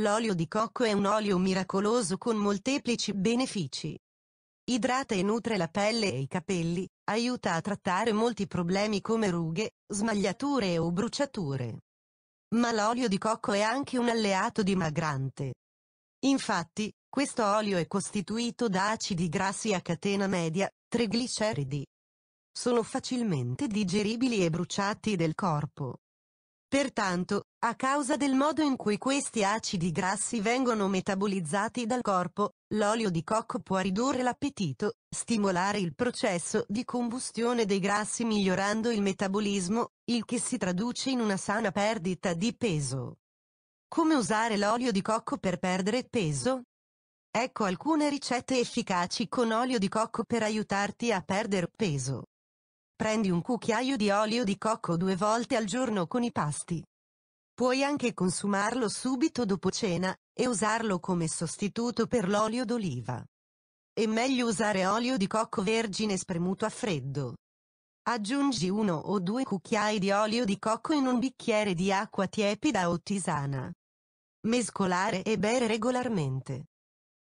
L'olio di cocco è un olio miracoloso con molteplici benefici. Idrata e nutre la pelle e i capelli, aiuta a trattare molti problemi come rughe, smagliature o bruciature. Ma l'olio di cocco è anche un alleato dimagrante. Infatti, questo olio è costituito da acidi grassi a catena media, trigliceridi. Sono facilmente digeribili e bruciati del corpo. Pertanto, a causa del modo in cui questi acidi grassi vengono metabolizzati dal corpo, l'olio di cocco può ridurre l'appetito, stimolare il processo di combustione dei grassi migliorando il metabolismo, il che si traduce in una sana perdita di peso. Come usare l'olio di cocco per perdere peso? Ecco alcune ricette efficaci con olio di cocco per aiutarti a perdere peso. Prendi un cucchiaio di olio di cocco due volte al giorno con i pasti. Puoi anche consumarlo subito dopo cena e usarlo come sostituto per l'olio d'oliva. È meglio usare olio di cocco vergine spremuto a freddo. Aggiungi uno o due cucchiai di olio di cocco in un bicchiere di acqua tiepida o tisana. Mescolare e bere regolarmente.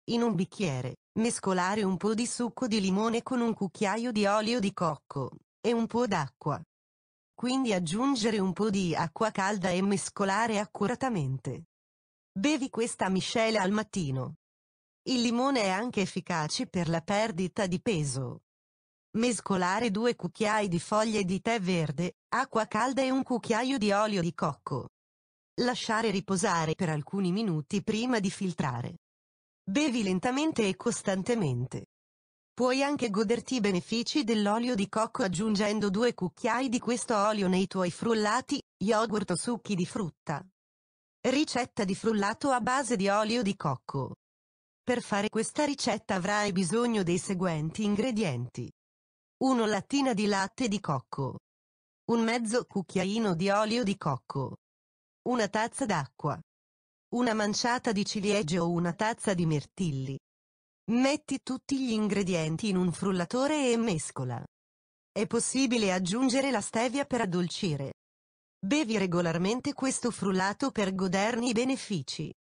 In un bicchiere, mescolare un po' di succo di limone con un cucchiaio di olio di cocco e un po' d'acqua. Quindi aggiungere un po' di acqua calda e mescolare accuratamente. Bevi questa miscela al mattino. Il limone è anche efficace per la perdita di peso. Mescolare due cucchiai di foglie di tè verde, acqua calda e un cucchiaio di olio di cocco. Lasciare riposare per alcuni minuti prima di filtrare. Bevi lentamente e costantemente. Puoi anche goderti i benefici dell'olio di cocco aggiungendo due cucchiai di questo olio nei tuoi frullati, yogurt o succhi di frutta. Ricetta di frullato a base di olio di cocco. Per fare questa ricetta avrai bisogno dei seguenti ingredienti. 1 lattina di latte di cocco. Un mezzo cucchiaino di olio di cocco. Una tazza d'acqua. Una manciata di ciliegie o una tazza di mirtilli. Metti tutti gli ingredienti in un frullatore e mescola. È possibile aggiungere la stevia per addolcire. Bevi regolarmente questo frullato per goderne i benefici.